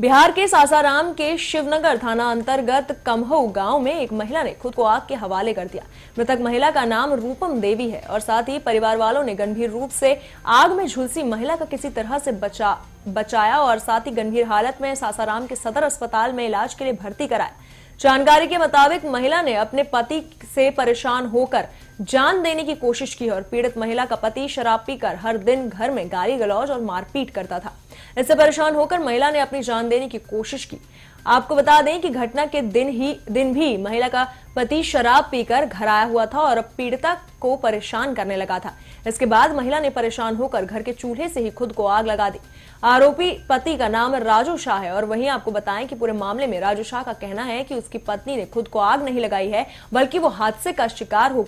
बिहार के सासाराम के शिवनगर थाना अंतर्गत कमहो गांव में एक महिला ने खुद को आग के हवाले कर दिया मृतक महिला का नाम रूपम देवी है और साथ ही परिवार वालों ने गंभीर रूप से आग में झुलसी महिला का किसी तरह से बचा बचाया और साथ ही गंभीर हालत में सासाराम के सदर अस्पताल में इलाज के लिए भर्ती कराया जानकारी के मुताबिक महिला ने अपने पति से परेशान होकर जान देने की कोशिश की और पीड़ित महिला का पति शराब पीकर हर दिन घर में गाली गलौज और मारपीट करता था इससे परेशान होकर महिला ने अपनी जान देने की कोशिश की आपको बता दें कि घटना के दिन ही दिन भी महिला का पति शराब पीकर घर आया हुआ था और पीड़िता को परेशान करने लगा था इसके बाद महिला ने परेशान होकर घर के चूल्हे से ही खुद को आग लगा दी आरोपी पति का नाम राजू शाह है और वहीं आपको बताएं कि पूरे मामले में राजू शाह का कहना है कि उसकी पत्नी ने खुद को आग नहीं लगाई है बल्कि वो हादसे का शिकार होकर